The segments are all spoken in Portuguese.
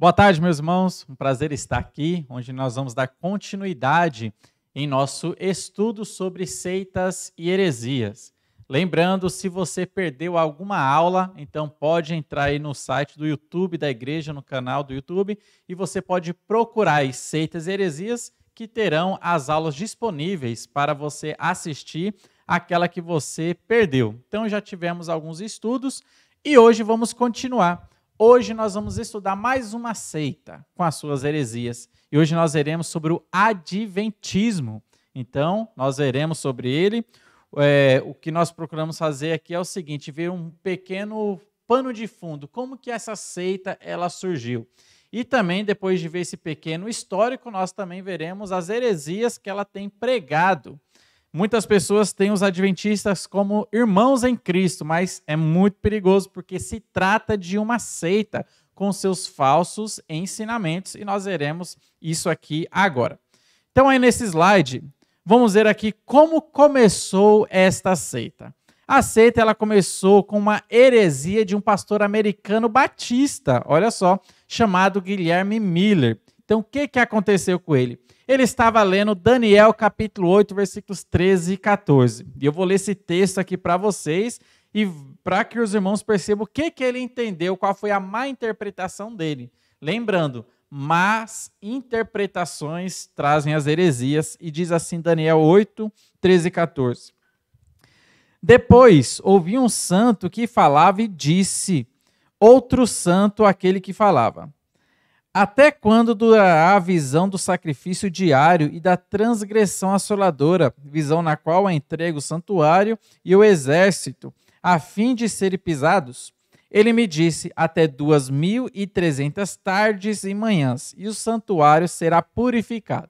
Boa tarde, meus irmãos. Um prazer estar aqui, onde nós vamos dar continuidade em nosso estudo sobre seitas e heresias. Lembrando, se você perdeu alguma aula, então pode entrar aí no site do YouTube da igreja, no canal do YouTube, e você pode procurar as seitas e heresias que terão as aulas disponíveis para você assistir aquela que você perdeu. Então já tivemos alguns estudos e hoje vamos continuar Hoje nós vamos estudar mais uma seita com as suas heresias. E hoje nós veremos sobre o adventismo. Então, nós veremos sobre ele. É, o que nós procuramos fazer aqui é o seguinte: ver um pequeno pano de fundo, como que essa seita ela surgiu. E também, depois de ver esse pequeno histórico, nós também veremos as heresias que ela tem pregado. Muitas pessoas têm os adventistas como irmãos em Cristo, mas é muito perigoso porque se trata de uma seita com seus falsos ensinamentos e nós veremos isso aqui agora. Então, aí nesse slide, vamos ver aqui como começou esta seita. A seita ela começou com uma heresia de um pastor americano batista, olha só, chamado Guilherme Miller. Então, o que, que aconteceu com ele? Ele estava lendo Daniel capítulo 8, versículos 13 e 14. E eu vou ler esse texto aqui para vocês e para que os irmãos percebam o que, que ele entendeu, qual foi a má interpretação dele. Lembrando, más interpretações trazem as heresias, e diz assim Daniel 8, 13 e 14. Depois ouvi um santo que falava e disse, outro santo aquele que falava. Até quando durará a visão do sacrifício diário e da transgressão assoladora, visão na qual é entregue o santuário e o exército, a fim de serem pisados? Ele me disse: até duas mil e trezentas tardes e manhãs, e o santuário será purificado.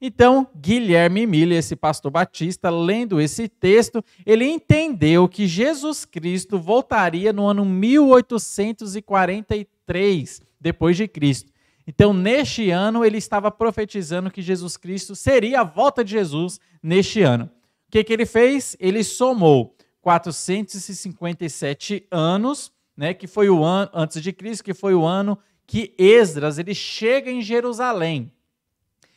Então, Guilherme Miller, esse pastor batista, lendo esse texto, ele entendeu que Jesus Cristo voltaria no ano 1843 depois de Cristo. Então, neste ano, ele estava profetizando que Jesus Cristo seria a volta de Jesus neste ano. O que, que ele fez? Ele somou 457 anos, né, que foi o ano antes de Cristo, que foi o ano que Esdras ele chega em Jerusalém.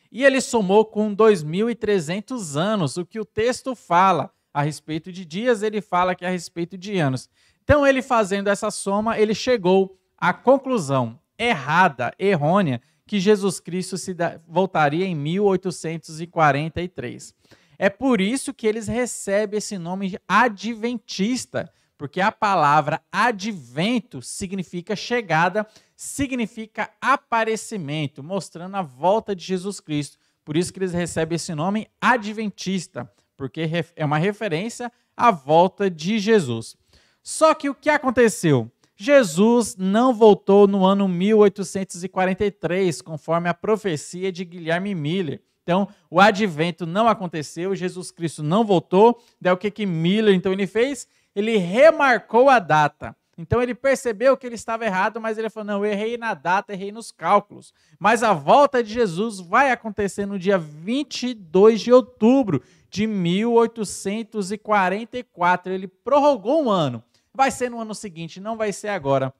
E ele somou com 2300 anos, o que o texto fala a respeito de dias, ele fala que é a respeito de anos. Então ele fazendo essa soma, ele chegou à conclusão errada, errônea, que Jesus Cristo se da, voltaria em 1843. É por isso que eles recebem esse nome de adventista, porque a palavra advento significa chegada, significa aparecimento, mostrando a volta de Jesus Cristo. Por isso que eles recebem esse nome adventista, porque é uma referência à volta de Jesus. Só que o que aconteceu? Jesus não voltou no ano 1843, conforme a profecia de Guilherme Miller. Então, o advento não aconteceu, Jesus Cristo não voltou. Daí o que, que Miller então ele fez? Ele remarcou a data. Então ele percebeu que ele estava errado, mas ele falou: não, errei na data, errei nos cálculos. Mas a volta de Jesus vai acontecer no dia 22 de outubro de 1844. Ele prorrogou um ano. Vai ser no ano seguinte, não vai ser agora.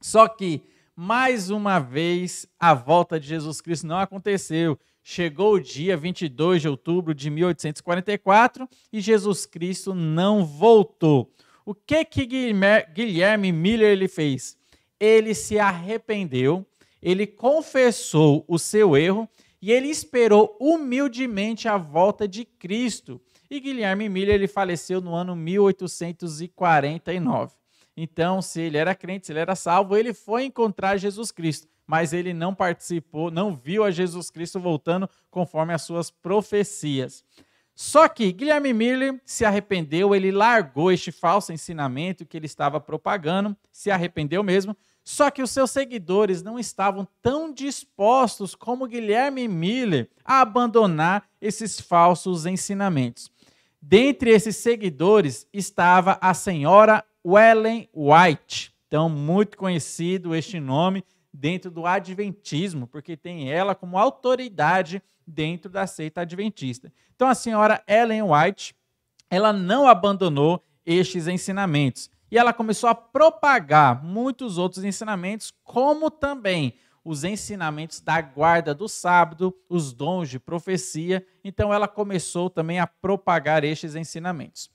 Só que, mais uma vez, a volta de Jesus Cristo não aconteceu. Chegou o dia 22 de outubro de 1844 e Jesus Cristo não voltou. O que que Guilherme Miller ele fez? Ele se arrependeu, ele confessou o seu erro e ele esperou humildemente a volta de Cristo. E Guilherme Miller ele faleceu no ano 1849. Então, se ele era crente, se ele era salvo, ele foi encontrar Jesus Cristo, mas ele não participou, não viu a Jesus Cristo voltando conforme as suas profecias. Só que Guilherme Miller se arrependeu, ele largou este falso ensinamento que ele estava propagando, se arrependeu mesmo. Só que os seus seguidores não estavam tão dispostos como Guilherme Miller a abandonar esses falsos ensinamentos. Dentre esses seguidores estava a senhora Wellen White. Então, muito conhecido este nome dentro do Adventismo, porque tem ela como autoridade dentro da seita adventista. Então, a senhora Ellen White, ela não abandonou estes ensinamentos. E ela começou a propagar muitos outros ensinamentos, como também os ensinamentos da guarda do sábado, os dons de profecia. Então, ela começou também a propagar estes ensinamentos.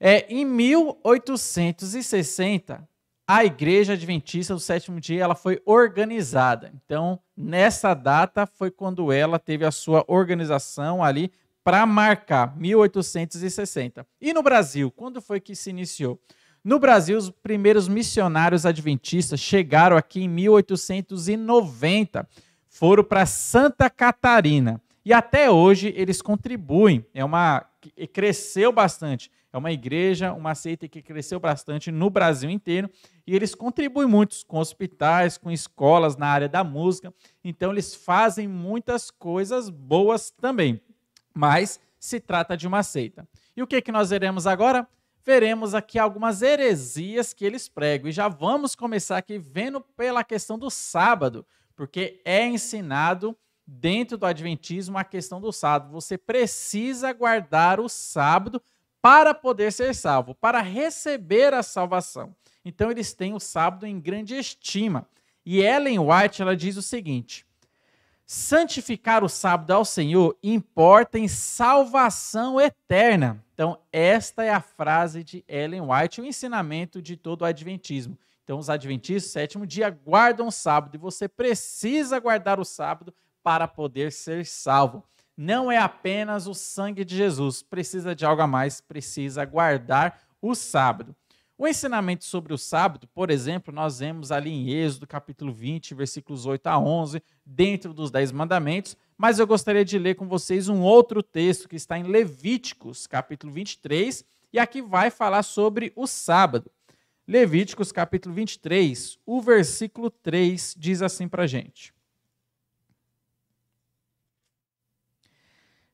É, em 1860, a Igreja Adventista do Sétimo Dia ela foi organizada. Então, nessa data foi quando ela teve a sua organização ali para marcar 1860. E no Brasil, quando foi que se iniciou? No Brasil, os primeiros missionários adventistas chegaram aqui em 1890. Foram para Santa Catarina. E até hoje eles contribuem. É uma cresceu bastante. É uma igreja, uma seita que cresceu bastante no Brasil inteiro e eles contribuem muito com hospitais, com escolas na área da música. Então eles fazem muitas coisas boas também. Mas se trata de uma seita. E o que é que nós veremos agora? veremos aqui algumas heresias que eles pregam. E já vamos começar aqui vendo pela questão do sábado, porque é ensinado dentro do Adventismo a questão do sábado. Você precisa guardar o sábado para poder ser salvo, para receber a salvação. Então eles têm o sábado em grande estima. E Ellen White ela diz o seguinte: santificar o sábado ao Senhor importa em salvação eterna então, esta é a frase de Ellen White, o ensinamento de todo o adventismo. Então, os adventistas, sétimo dia, guardam o sábado e você precisa guardar o sábado para poder ser salvo. Não é apenas o sangue de Jesus, precisa de algo a mais, precisa guardar o sábado. O ensinamento sobre o sábado, por exemplo, nós vemos ali em Êxodo, capítulo 20, versículos 8 a 11, dentro dos Dez Mandamentos, mas eu gostaria de ler com vocês um outro texto que está em Levíticos, capítulo 23, e aqui vai falar sobre o sábado. Levíticos, capítulo 23, o versículo 3 diz assim para a gente.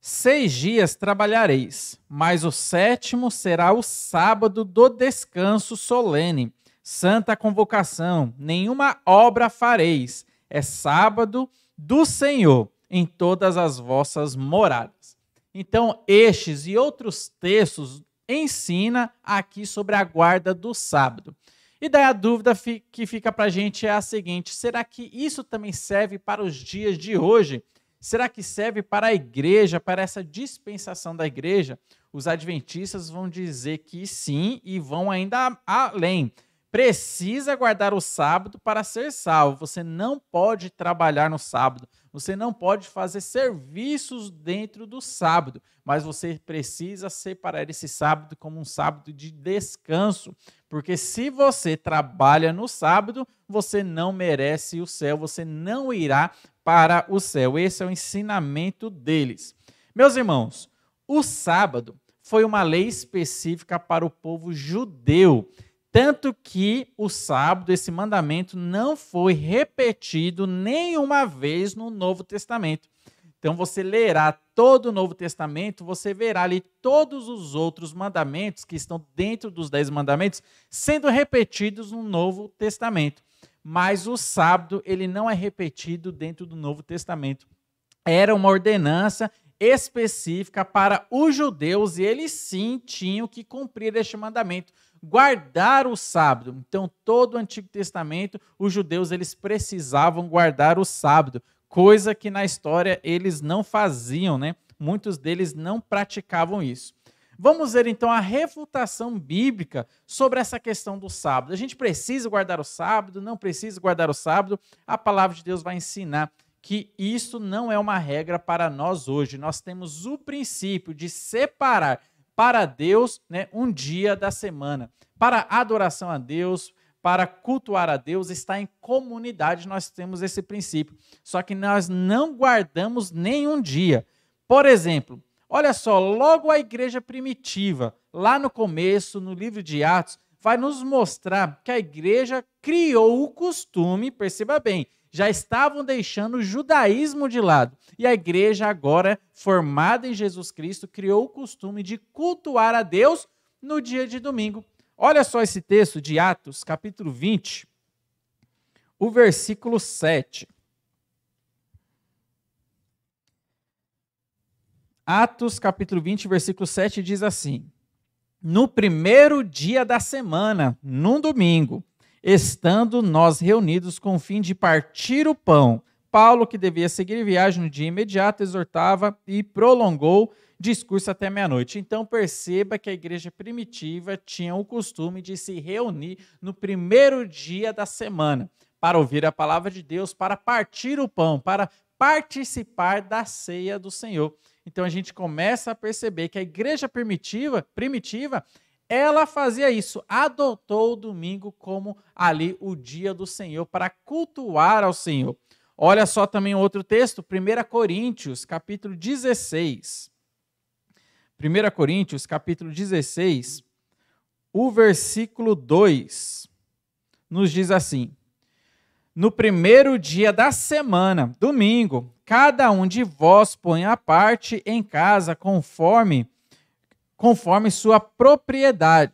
Seis dias trabalhareis, mas o sétimo será o sábado do descanso solene, santa convocação. Nenhuma obra fareis. É sábado do Senhor em todas as vossas moradas. Então, estes e outros textos ensina aqui sobre a guarda do sábado. E daí a dúvida que fica para a gente é a seguinte: será que isso também serve para os dias de hoje? Será que serve para a igreja, para essa dispensação da igreja? Os adventistas vão dizer que sim e vão ainda além. Precisa guardar o sábado para ser salvo. Você não pode trabalhar no sábado. Você não pode fazer serviços dentro do sábado, mas você precisa separar esse sábado como um sábado de descanso, porque se você trabalha no sábado, você não merece o céu, você não irá para o céu. Esse é o ensinamento deles. Meus irmãos, o sábado foi uma lei específica para o povo judeu tanto que o sábado, esse mandamento não foi repetido nenhuma vez no Novo Testamento. Então você lerá todo o Novo Testamento, você verá ali todos os outros mandamentos que estão dentro dos dez mandamentos sendo repetidos no Novo Testamento. Mas o sábado ele não é repetido dentro do Novo Testamento. Era uma ordenança específica para os judeus e eles sim tinham que cumprir este mandamento guardar o sábado. Então, todo o Antigo Testamento, os judeus eles precisavam guardar o sábado, coisa que na história eles não faziam, né? Muitos deles não praticavam isso. Vamos ver então a refutação bíblica sobre essa questão do sábado. A gente precisa guardar o sábado, não precisa guardar o sábado. A palavra de Deus vai ensinar que isso não é uma regra para nós hoje. Nós temos o princípio de separar para Deus, né, um dia da semana. Para adoração a Deus, para cultuar a Deus, está em comunidade, nós temos esse princípio. Só que nós não guardamos nenhum dia. Por exemplo, olha só, logo a igreja primitiva, lá no começo, no livro de Atos, vai nos mostrar que a igreja criou o costume, perceba bem, já estavam deixando o judaísmo de lado. E a igreja, agora formada em Jesus Cristo, criou o costume de cultuar a Deus no dia de domingo. Olha só esse texto de Atos, capítulo 20, o versículo 7. Atos, capítulo 20, versículo 7 diz assim: No primeiro dia da semana, num domingo, estando nós reunidos com o fim de partir o pão. Paulo, que devia seguir viagem no dia imediato, exortava e prolongou discurso até meia-noite. Então perceba que a igreja primitiva tinha o costume de se reunir no primeiro dia da semana para ouvir a palavra de Deus, para partir o pão, para participar da ceia do Senhor. Então a gente começa a perceber que a igreja primitiva, primitiva, ela fazia isso, adotou o domingo como ali o dia do Senhor para cultuar ao Senhor. Olha só também outro texto, 1 Coríntios, capítulo 16. 1 Coríntios, capítulo 16, o versículo 2 nos diz assim: No primeiro dia da semana, domingo, cada um de vós põe a parte em casa conforme conforme sua propriedade,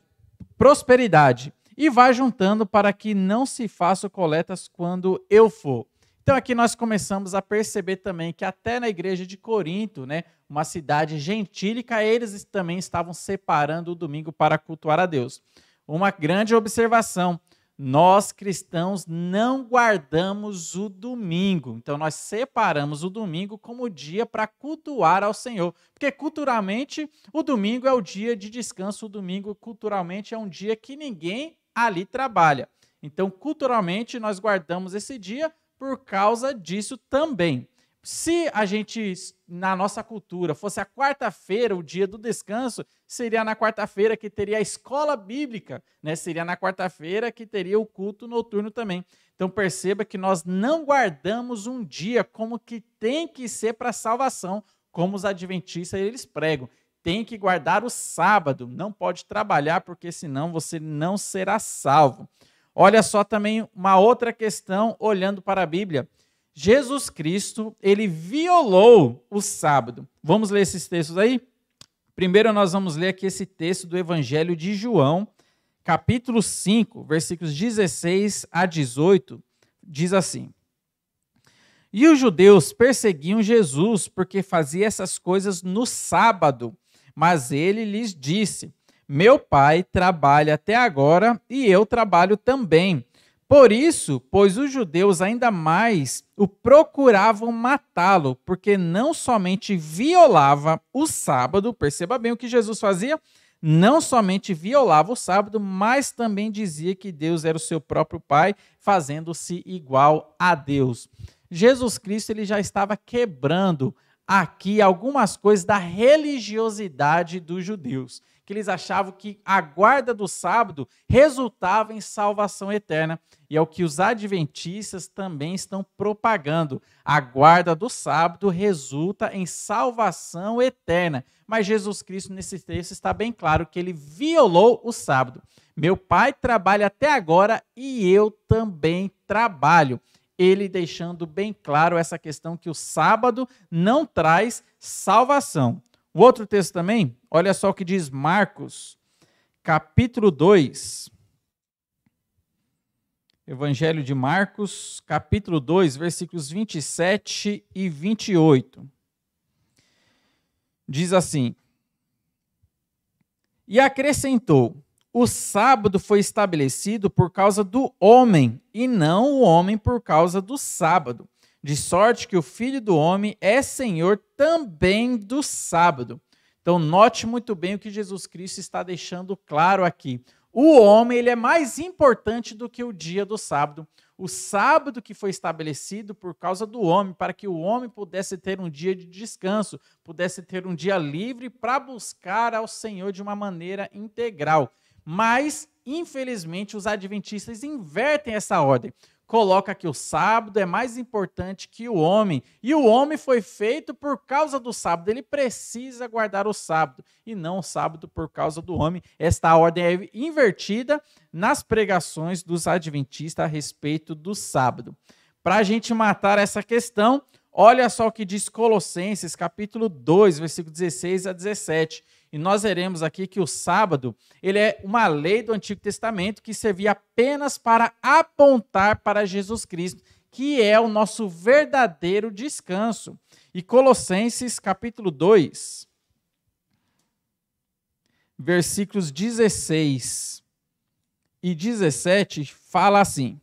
prosperidade, e vai juntando para que não se façam coletas quando eu for. Então aqui nós começamos a perceber também que até na igreja de Corinto, né, uma cidade gentílica, eles também estavam separando o domingo para cultuar a Deus. Uma grande observação nós cristãos não guardamos o domingo. Então nós separamos o domingo como dia para cultuar ao Senhor. Porque culturalmente o domingo é o dia de descanso, o domingo culturalmente é um dia que ninguém ali trabalha. Então culturalmente nós guardamos esse dia por causa disso também. Se a gente, na nossa cultura, fosse a quarta-feira, o dia do descanso, seria na quarta-feira que teria a escola bíblica, né? Seria na quarta-feira que teria o culto noturno também. Então perceba que nós não guardamos um dia como que tem que ser para salvação, como os adventistas eles pregam. Tem que guardar o sábado, não pode trabalhar porque senão você não será salvo. Olha só também uma outra questão olhando para a Bíblia. Jesus Cristo, ele violou o sábado. Vamos ler esses textos aí? Primeiro nós vamos ler aqui esse texto do Evangelho de João, capítulo 5, versículos 16 a 18, diz assim: E os judeus perseguiam Jesus porque fazia essas coisas no sábado, mas ele lhes disse: Meu pai trabalha até agora e eu trabalho também. Por isso, pois os judeus ainda mais o procuravam matá-lo, porque não somente violava o sábado, perceba bem o que Jesus fazia, não somente violava o sábado, mas também dizia que Deus era o seu próprio pai, fazendo-se igual a Deus. Jesus Cristo ele já estava quebrando aqui algumas coisas da religiosidade dos judeus eles achavam que a guarda do sábado resultava em salvação eterna. E é o que os adventistas também estão propagando. A guarda do sábado resulta em salvação eterna. Mas Jesus Cristo, nesse texto, está bem claro que ele violou o sábado. Meu pai trabalha até agora e eu também trabalho ele deixando bem claro essa questão que o sábado não traz salvação. O outro texto também, olha só o que diz Marcos, capítulo 2. Evangelho de Marcos, capítulo 2, versículos 27 e 28. Diz assim: E acrescentou: O sábado foi estabelecido por causa do homem, e não o homem por causa do sábado de sorte que o filho do homem é senhor também do sábado. Então, note muito bem o que Jesus Cristo está deixando claro aqui. O homem ele é mais importante do que o dia do sábado. O sábado que foi estabelecido por causa do homem, para que o homem pudesse ter um dia de descanso, pudesse ter um dia livre para buscar ao Senhor de uma maneira integral. Mas, infelizmente, os adventistas invertem essa ordem coloca que o sábado é mais importante que o homem. E o homem foi feito por causa do sábado. Ele precisa guardar o sábado e não o sábado por causa do homem. Esta ordem é invertida nas pregações dos adventistas a respeito do sábado. Para a gente matar essa questão, olha só o que diz Colossenses, capítulo 2, versículo 16 a 17. E nós veremos aqui que o sábado, ele é uma lei do Antigo Testamento que servia apenas para apontar para Jesus Cristo, que é o nosso verdadeiro descanso. E Colossenses capítulo 2, versículos 16 e 17 fala assim: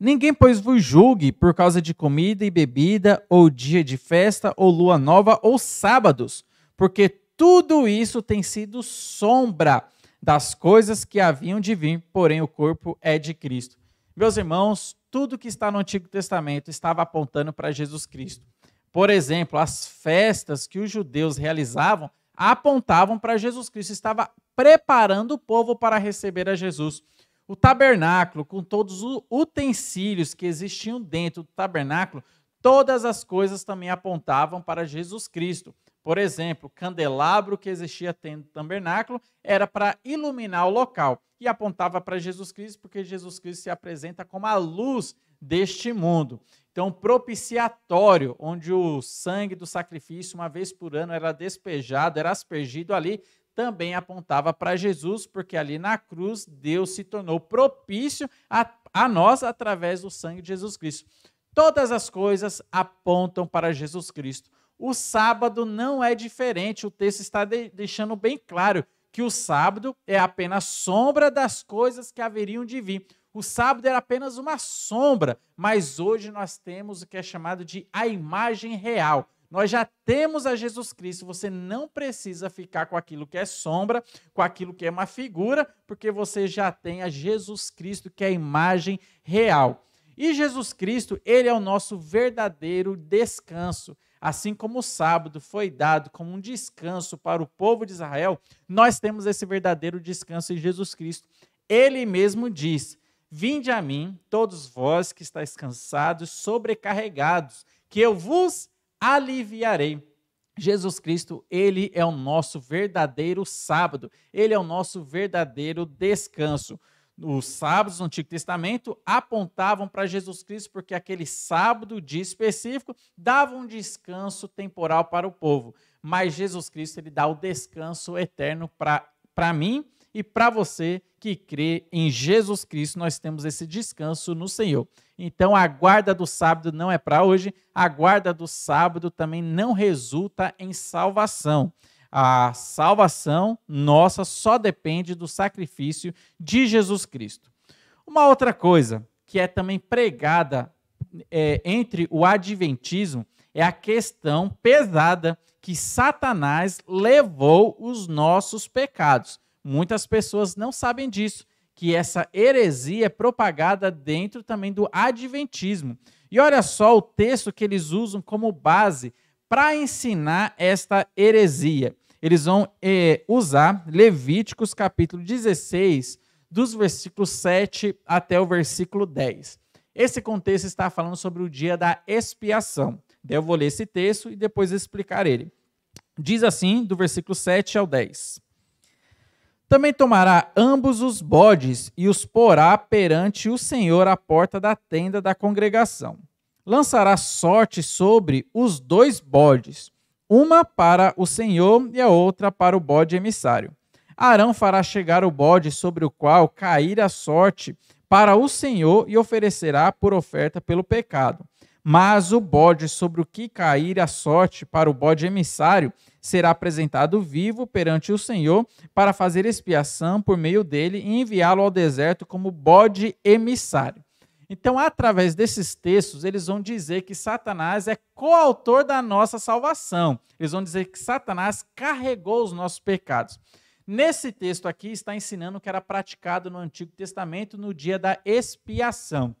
Ninguém, pois, vos julgue por causa de comida e bebida, ou dia de festa, ou lua nova, ou sábados, porque tudo isso tem sido sombra das coisas que haviam de vir, porém o corpo é de Cristo. Meus irmãos, tudo que está no Antigo Testamento estava apontando para Jesus Cristo. Por exemplo, as festas que os judeus realizavam apontavam para Jesus Cristo, estava preparando o povo para receber a Jesus. O tabernáculo, com todos os utensílios que existiam dentro do tabernáculo, todas as coisas também apontavam para Jesus Cristo. Por exemplo, o candelabro que existia dentro do tabernáculo era para iluminar o local e apontava para Jesus Cristo, porque Jesus Cristo se apresenta como a luz deste mundo. Então, propiciatório, onde o sangue do sacrifício, uma vez por ano, era despejado, era aspergido ali, também apontava para Jesus, porque ali na cruz Deus se tornou propício a, a nós através do sangue de Jesus Cristo. Todas as coisas apontam para Jesus Cristo. O sábado não é diferente. O texto está de deixando bem claro que o sábado é apenas sombra das coisas que haveriam de vir. O sábado era apenas uma sombra, mas hoje nós temos o que é chamado de a imagem real. Nós já temos a Jesus Cristo, você não precisa ficar com aquilo que é sombra, com aquilo que é uma figura, porque você já tem a Jesus Cristo, que é a imagem real. E Jesus Cristo, ele é o nosso verdadeiro descanso assim como o sábado foi dado como um descanso para o povo de Israel, nós temos esse verdadeiro descanso em Jesus Cristo. Ele mesmo diz: Vinde a mim, todos vós que estáis cansados, sobrecarregados, que eu vos aliviarei. Jesus Cristo, ele é o nosso verdadeiro sábado, ele é o nosso verdadeiro descanso os sábados do Antigo Testamento apontavam para Jesus Cristo, porque aquele sábado, dia específico, dava um descanso temporal para o povo. Mas Jesus Cristo, ele dá o descanso eterno para mim e para você que crê em Jesus Cristo, nós temos esse descanso no Senhor. Então, a guarda do sábado não é para hoje, a guarda do sábado também não resulta em salvação. A salvação nossa só depende do sacrifício de Jesus Cristo. Uma outra coisa que é também pregada é, entre o adventismo é a questão pesada que Satanás levou os nossos pecados. Muitas pessoas não sabem disso, que essa heresia é propagada dentro também do adventismo. E olha só o texto que eles usam como base para ensinar esta heresia eles vão é, usar Levíticos capítulo 16, dos versículos 7 até o versículo 10. Esse contexto está falando sobre o dia da expiação. Daí eu vou ler esse texto e depois explicar ele. Diz assim, do versículo 7 ao 10. Também tomará ambos os bodes e os porá perante o Senhor à porta da tenda da congregação. Lançará sorte sobre os dois bodes uma para o Senhor e a outra para o bode emissário. Arão fará chegar o bode sobre o qual cair a sorte para o Senhor e oferecerá por oferta pelo pecado. Mas o bode sobre o que cair a sorte para o bode emissário será apresentado vivo perante o Senhor para fazer expiação por meio dele e enviá-lo ao deserto como bode emissário. Então, através desses textos, eles vão dizer que Satanás é coautor da nossa salvação. Eles vão dizer que Satanás carregou os nossos pecados. Nesse texto aqui está ensinando o que era praticado no Antigo Testamento no dia da expiação.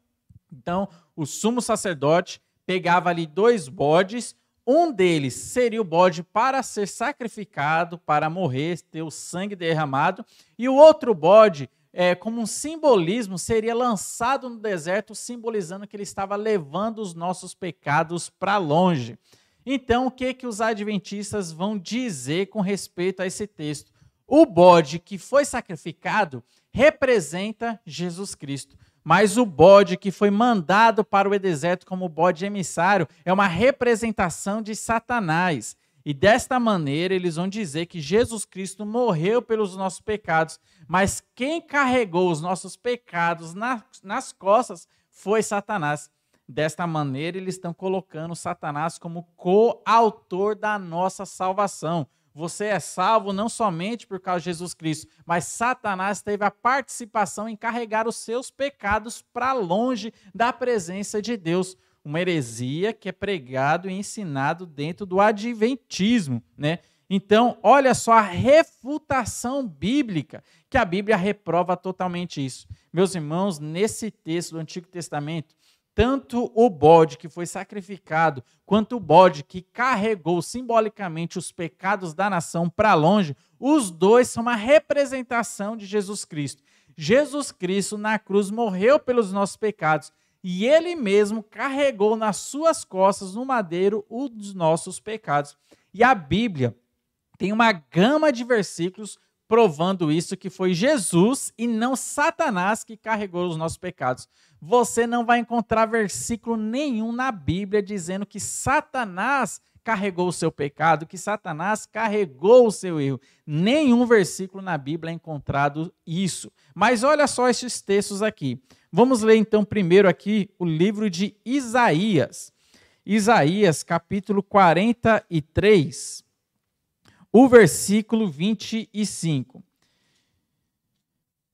Então, o sumo sacerdote pegava ali dois bodes, um deles seria o bode para ser sacrificado, para morrer, ter o sangue derramado, e o outro bode é, como um simbolismo, seria lançado no deserto, simbolizando que ele estava levando os nossos pecados para longe. Então, o que, que os adventistas vão dizer com respeito a esse texto? O bode que foi sacrificado representa Jesus Cristo. Mas o bode que foi mandado para o deserto como bode emissário é uma representação de Satanás. E desta maneira eles vão dizer que Jesus Cristo morreu pelos nossos pecados, mas quem carregou os nossos pecados nas nas costas foi Satanás. Desta maneira eles estão colocando Satanás como coautor da nossa salvação. Você é salvo não somente por causa de Jesus Cristo, mas Satanás teve a participação em carregar os seus pecados para longe da presença de Deus uma heresia que é pregado e ensinado dentro do adventismo, né? Então, olha só a refutação bíblica, que a Bíblia reprova totalmente isso. Meus irmãos, nesse texto do Antigo Testamento, tanto o bode que foi sacrificado, quanto o bode que carregou simbolicamente os pecados da nação para longe, os dois são uma representação de Jesus Cristo. Jesus Cristo na cruz morreu pelos nossos pecados e ele mesmo carregou nas suas costas no madeiro os nossos pecados. E a Bíblia tem uma gama de versículos provando isso que foi Jesus e não Satanás que carregou os nossos pecados. Você não vai encontrar versículo nenhum na Bíblia dizendo que Satanás carregou o seu pecado, que Satanás carregou o seu erro. Nenhum versículo na Bíblia é encontrado isso. Mas olha só esses textos aqui. Vamos ler então primeiro aqui o livro de Isaías. Isaías, capítulo 43, o versículo 25.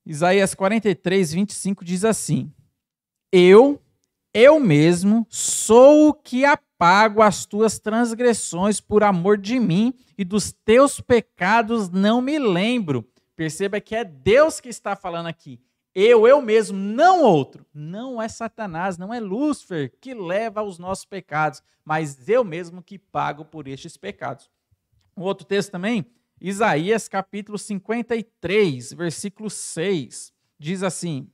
Isaías 43, 25 diz assim: Eu, eu mesmo, sou o que pago as tuas transgressões por amor de mim, e dos teus pecados não me lembro. Perceba que é Deus que está falando aqui. Eu, eu mesmo, não outro. Não é Satanás, não é Lúcifer que leva os nossos pecados, mas eu mesmo que pago por estes pecados. Um outro texto também, Isaías capítulo 53, versículo 6, diz assim: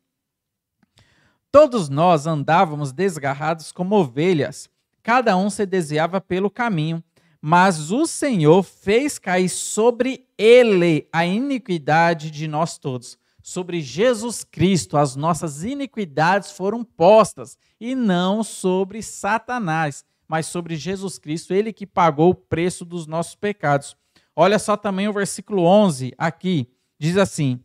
Todos nós andávamos desgarrados como ovelhas cada um se desviava pelo caminho. Mas o Senhor fez cair sobre ele a iniquidade de nós todos. Sobre Jesus Cristo, as nossas iniquidades foram postas, e não sobre Satanás, mas sobre Jesus Cristo, ele que pagou o preço dos nossos pecados. Olha só também o versículo 11 aqui, diz assim: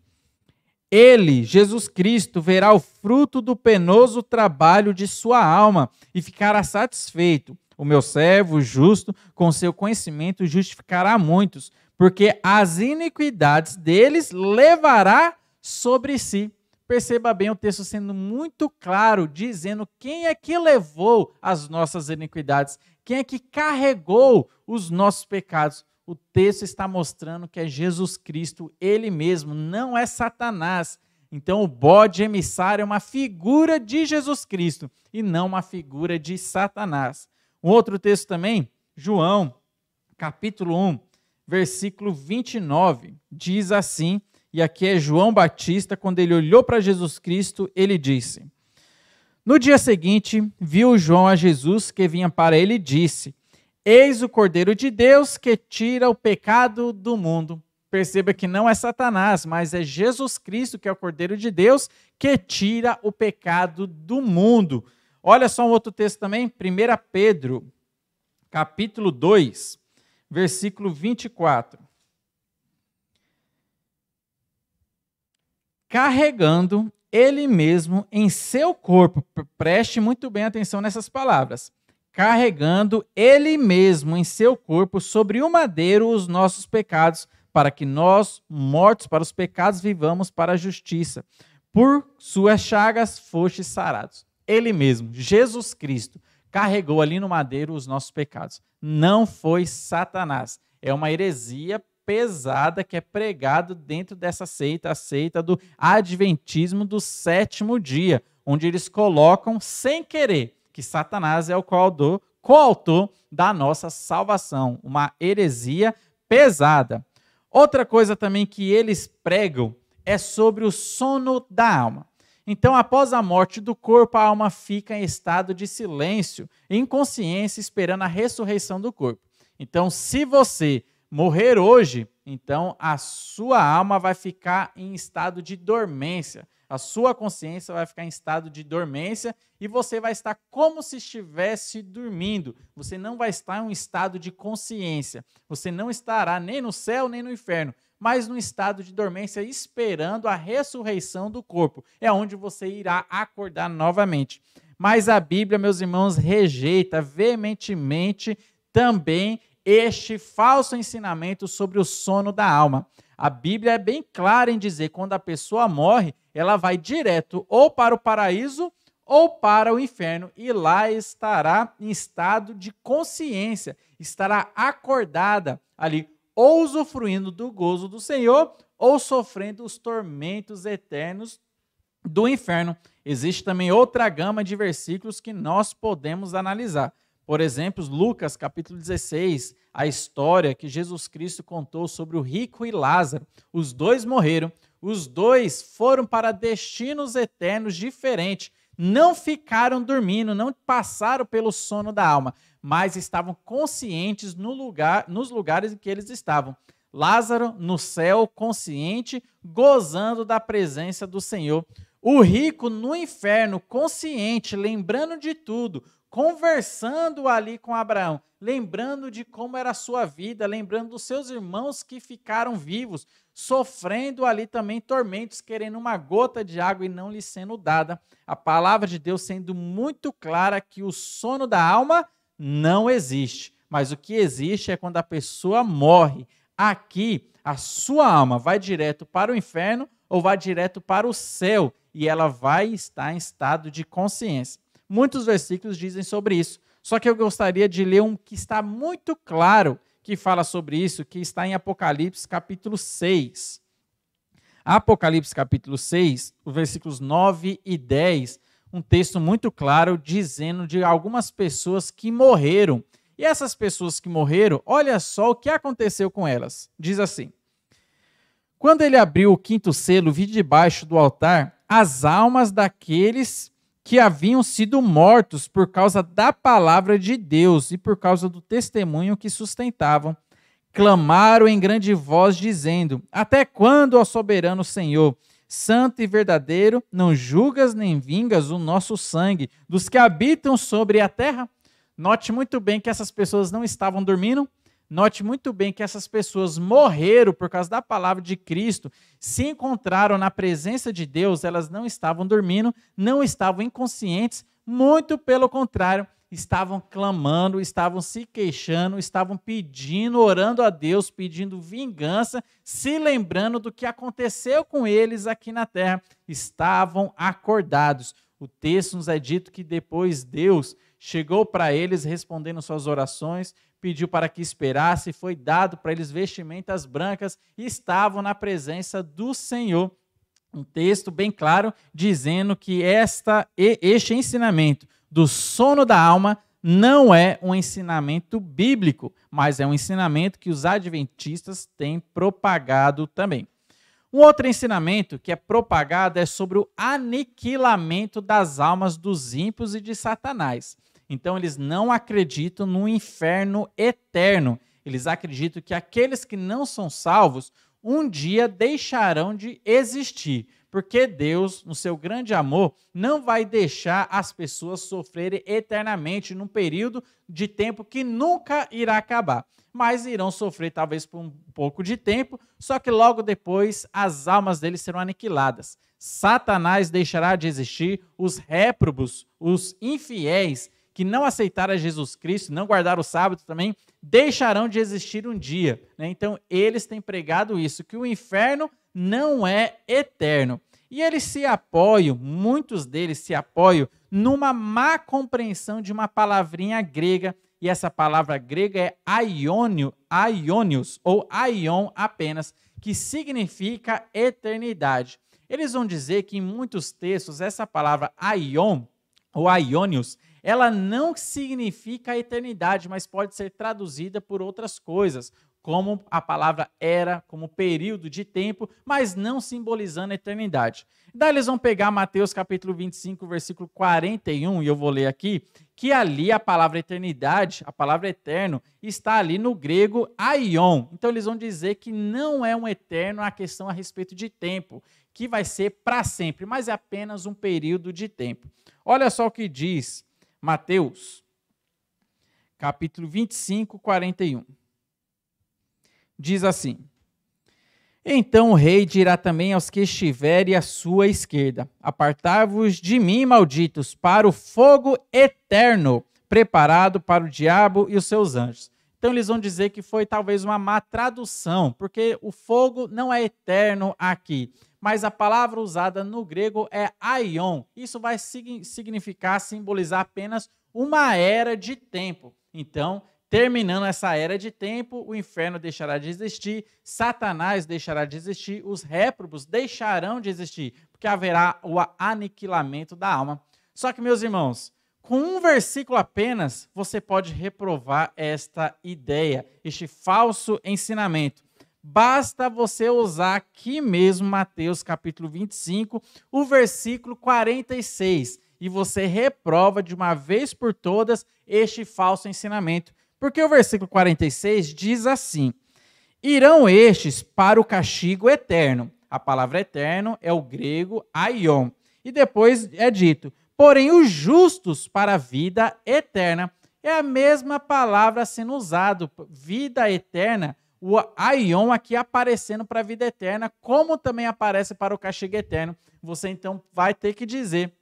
ele, Jesus Cristo, verá o fruto do penoso trabalho de sua alma e ficará satisfeito. O meu servo justo, com seu conhecimento, justificará muitos, porque as iniquidades deles levará sobre si. Perceba bem o texto sendo muito claro, dizendo quem é que levou as nossas iniquidades, quem é que carregou os nossos pecados o texto está mostrando que é Jesus Cristo, ele mesmo, não é Satanás. Então, o bode emissário é uma figura de Jesus Cristo e não uma figura de Satanás. Um outro texto também, João, capítulo 1, versículo 29, diz assim, e aqui é João Batista, quando ele olhou para Jesus Cristo, ele disse: No dia seguinte, viu João a Jesus que vinha para ele e disse: Eis o Cordeiro de Deus que tira o pecado do mundo. Perceba que não é Satanás, mas é Jesus Cristo, que é o Cordeiro de Deus, que tira o pecado do mundo. Olha só um outro texto também, 1 Pedro, capítulo 2, versículo 24. Carregando ele mesmo em seu corpo, preste muito bem atenção nessas palavras carregando ele mesmo em seu corpo sobre o madeiro os nossos pecados, para que nós, mortos para os pecados, vivamos para a justiça. Por suas chagas foste sarados. Ele mesmo, Jesus Cristo, carregou ali no madeiro os nossos pecados. Não foi Satanás. É uma heresia pesada que é pregado dentro dessa seita, a seita do adventismo do sétimo dia, onde eles colocam sem querer que Satanás é o coautor, coautor da nossa salvação, uma heresia pesada. Outra coisa também que eles pregam é sobre o sono da alma. Então, após a morte do corpo, a alma fica em estado de silêncio, inconsciência, esperando a ressurreição do corpo. Então, se você morrer hoje, então a sua alma vai ficar em estado de dormência, a sua consciência vai ficar em estado de dormência e você vai estar como se estivesse dormindo. Você não vai estar em um estado de consciência. Você não estará nem no céu nem no inferno, mas no estado de dormência esperando a ressurreição do corpo. É onde você irá acordar novamente. Mas a Bíblia, meus irmãos, rejeita veementemente também este falso ensinamento sobre o sono da alma. A Bíblia é bem clara em dizer quando a pessoa morre, ela vai direto ou para o paraíso ou para o inferno e lá estará em estado de consciência, estará acordada ali, ou usufruindo do gozo do Senhor ou sofrendo os tormentos eternos do inferno. Existe também outra gama de versículos que nós podemos analisar. Por exemplo, Lucas capítulo 16, a história que Jesus Cristo contou sobre o rico e Lázaro. Os dois morreram, os dois foram para destinos eternos diferentes. Não ficaram dormindo, não passaram pelo sono da alma, mas estavam conscientes no lugar, nos lugares em que eles estavam. Lázaro no céu, consciente, gozando da presença do Senhor. O rico no inferno, consciente, lembrando de tudo, conversando ali com Abraão, lembrando de como era a sua vida, lembrando dos seus irmãos que ficaram vivos, sofrendo ali também tormentos, querendo uma gota de água e não lhe sendo dada. A palavra de Deus sendo muito clara que o sono da alma não existe, mas o que existe é quando a pessoa morre. Aqui, a sua alma vai direto para o inferno ou vai direto para o céu e ela vai estar em estado de consciência. Muitos versículos dizem sobre isso. Só que eu gostaria de ler um que está muito claro que fala sobre isso, que está em Apocalipse capítulo 6. Apocalipse capítulo 6, versículos 9 e 10, um texto muito claro dizendo de algumas pessoas que morreram. E essas pessoas que morreram, olha só o que aconteceu com elas. Diz assim: Quando ele abriu o quinto selo, vi debaixo do altar as almas daqueles que haviam sido mortos por causa da palavra de Deus e por causa do testemunho que sustentavam. Clamaram em grande voz, dizendo: Até quando, ó soberano Senhor, santo e verdadeiro, não julgas nem vingas o nosso sangue dos que habitam sobre a terra? Note muito bem que essas pessoas não estavam dormindo, Note muito bem que essas pessoas morreram por causa da palavra de Cristo, se encontraram na presença de Deus, elas não estavam dormindo, não estavam inconscientes, muito pelo contrário, estavam clamando, estavam se queixando, estavam pedindo, orando a Deus, pedindo vingança, se lembrando do que aconteceu com eles aqui na terra. Estavam acordados. O texto nos é dito que depois Deus chegou para eles respondendo suas orações, pediu para que esperasse, foi dado para eles vestimentas brancas e estavam na presença do Senhor. Um texto bem claro dizendo que esta este ensinamento do sono da alma não é um ensinamento bíblico, mas é um ensinamento que os adventistas têm propagado também. Um outro ensinamento que é propagado é sobre o aniquilamento das almas dos ímpios e de Satanás. Então eles não acreditam no inferno eterno. Eles acreditam que aqueles que não são salvos um dia deixarão de existir, porque Deus, no seu grande amor, não vai deixar as pessoas sofrerem eternamente num período de tempo que nunca irá acabar. Mas irão sofrer talvez por um pouco de tempo, só que logo depois as almas deles serão aniquiladas. Satanás deixará de existir, os réprobos, os infiéis que não aceitaram a Jesus Cristo, não guardaram o sábado também, deixarão de existir um dia. Né? Então, eles têm pregado isso, que o inferno não é eterno. E eles se apoiam, muitos deles se apoiam, numa má compreensão de uma palavrinha grega, e essa palavra grega é aionio, aiônios, ou aion apenas, que significa eternidade. Eles vão dizer que em muitos textos essa palavra aion, ou aionios ela não significa a eternidade, mas pode ser traduzida por outras coisas, como a palavra era, como período de tempo, mas não simbolizando a eternidade. Daí eles vão pegar Mateus capítulo 25, versículo 41, e eu vou ler aqui, que ali a palavra eternidade, a palavra eterno, está ali no grego aion. Então eles vão dizer que não é um eterno a questão a respeito de tempo, que vai ser para sempre, mas é apenas um período de tempo. Olha só o que diz Mateus, capítulo 25, 41. Diz assim: Então o rei dirá também aos que estiverem à sua esquerda: Apartai-vos de mim, malditos, para o fogo eterno, preparado para o diabo e os seus anjos. Então eles vão dizer que foi talvez uma má tradução, porque o fogo não é eterno aqui mas a palavra usada no grego é aion. Isso vai significar, simbolizar apenas uma era de tempo. Então, terminando essa era de tempo, o inferno deixará de existir, Satanás deixará de existir, os réprobos deixarão de existir, porque haverá o aniquilamento da alma. Só que, meus irmãos, com um versículo apenas, você pode reprovar esta ideia, este falso ensinamento. Basta você usar aqui mesmo Mateus capítulo 25, o versículo 46, e você reprova de uma vez por todas este falso ensinamento. Porque o versículo 46 diz assim: Irão estes para o castigo eterno. A palavra eterno é o grego aion. E depois é dito: Porém os justos para a vida eterna. É a mesma palavra sendo usada, vida eterna o Aion aqui aparecendo para a vida eterna, como também aparece para o castigo eterno. Você então vai ter que dizer,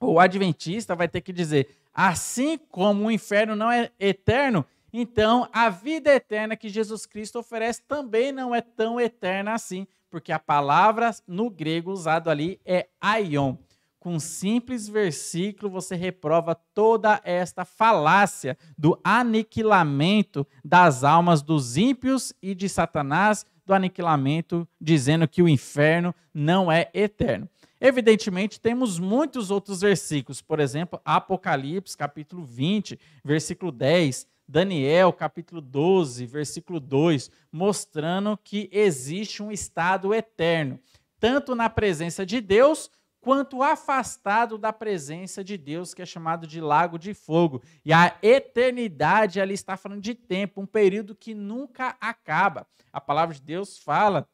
o adventista vai ter que dizer, assim como o inferno não é eterno, então a vida eterna que Jesus Cristo oferece também não é tão eterna assim, porque a palavra no grego usado ali é Aion com um simples versículo você reprova toda esta falácia do aniquilamento das almas dos ímpios e de Satanás, do aniquilamento, dizendo que o inferno não é eterno. Evidentemente, temos muitos outros versículos, por exemplo, Apocalipse, capítulo 20, versículo 10, Daniel, capítulo 12, versículo 2, mostrando que existe um estado eterno, tanto na presença de Deus quanto afastado da presença de Deus, que é chamado de lago de fogo. E a eternidade ali está falando de tempo, um período que nunca acaba. A palavra de Deus fala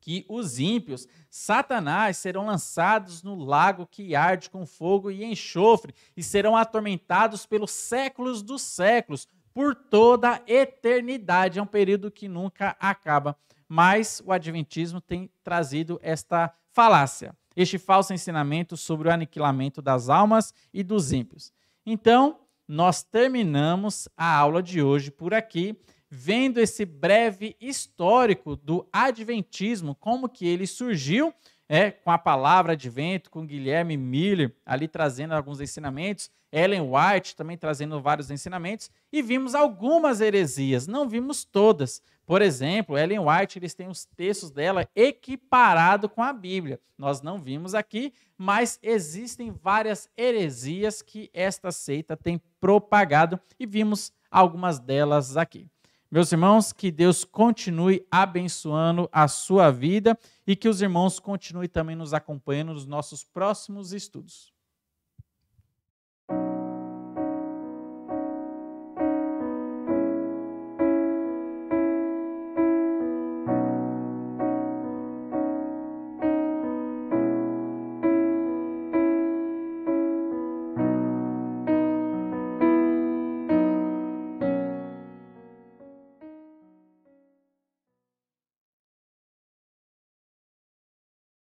que os ímpios, Satanás, serão lançados no lago que arde com fogo e enxofre, e serão atormentados pelos séculos dos séculos, por toda a eternidade. É um período que nunca acaba. Mas o Adventismo tem trazido esta falácia este falso ensinamento sobre o aniquilamento das almas e dos ímpios. Então, nós terminamos a aula de hoje por aqui, vendo esse breve histórico do adventismo, como que ele surgiu é, com a palavra de vento, com Guilherme Miller ali trazendo alguns ensinamentos, Ellen White também trazendo vários ensinamentos, e vimos algumas heresias, não vimos todas. Por exemplo, Ellen White, eles têm os textos dela equiparado com a Bíblia. Nós não vimos aqui, mas existem várias heresias que esta seita tem propagado e vimos algumas delas aqui. Meus irmãos, que Deus continue abençoando a sua vida e que os irmãos continuem também nos acompanhando nos nossos próximos estudos.